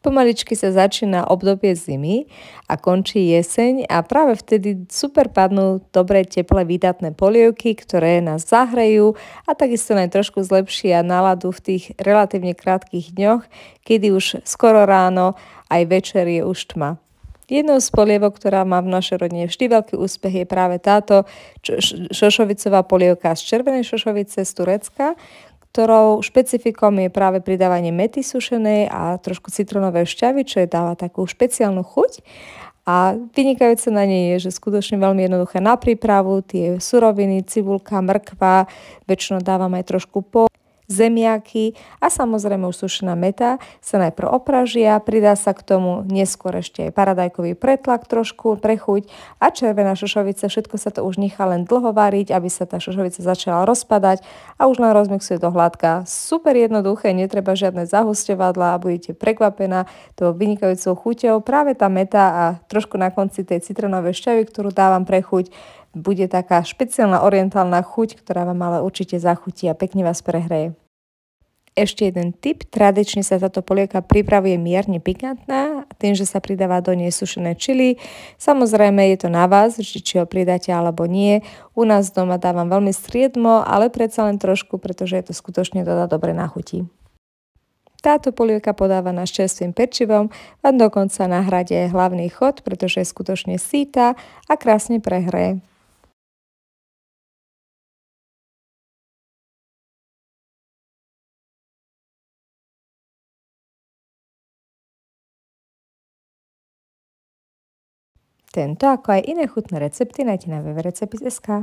Pomaličky sa začína obdobie zimy a končí jeseň a práve vtedy super padnú dobré, teplé, výdatné polievky, ktoré nás zahrejú a takisto aj trošku zlepšia náladu v tých relatívne krátkých dňoch, kedy už skoro ráno aj večer je už tma. Jednou z polievok, ktorá má v našej rodine vždy veľký úspech, je práve táto šošovicová polievka z červenej šošovice z Turecka, ktorou špecifikom je práve pridávanie mety sušenej a trošku citronovej šťavy, čo je dáva takú špeciálnu chuť. A vynikajúce na nej je, že skutočne veľmi jednoduché na prípravu, tie suroviny, cibulka, mrkva, väčšinou dávam aj trošku po zemiaky a samozrejme už sušená meta sa najprv opražia, pridá sa k tomu neskôr ešte aj paradajkový pretlak trošku, prechuť a červená šošovica, všetko sa to už nechá len dlho variť, aby sa tá šošovica začala rozpadať a už len rozmixuje do hladka. Super jednoduché, netreba žiadne zahusťovadla a budete prekvapená to vynikajúcou chuťou. Práve tá meta a trošku na konci tej citronovej šťavy, ktorú dávam prechuť bude taká špeciálna orientálna chuť, ktorá vám ale určite zachutí a pekne vás prehreje. Ešte jeden tip. Tradične sa táto polievka pripravuje mierne pikantná, tým, že sa pridáva do nej sušené čili. Samozrejme je to na vás, či, ho pridáte alebo nie. U nás doma dávam veľmi striedmo, ale predsa len trošku, pretože je to skutočne dodá dobre na chuti. Táto polievka podávaná s čerstvým pečivom vám dokonca nahradie hlavný chod, pretože je skutočne síta a krásne prehreje. Tento ako aj iné chutné recepty nájdete na www.recepis.sk.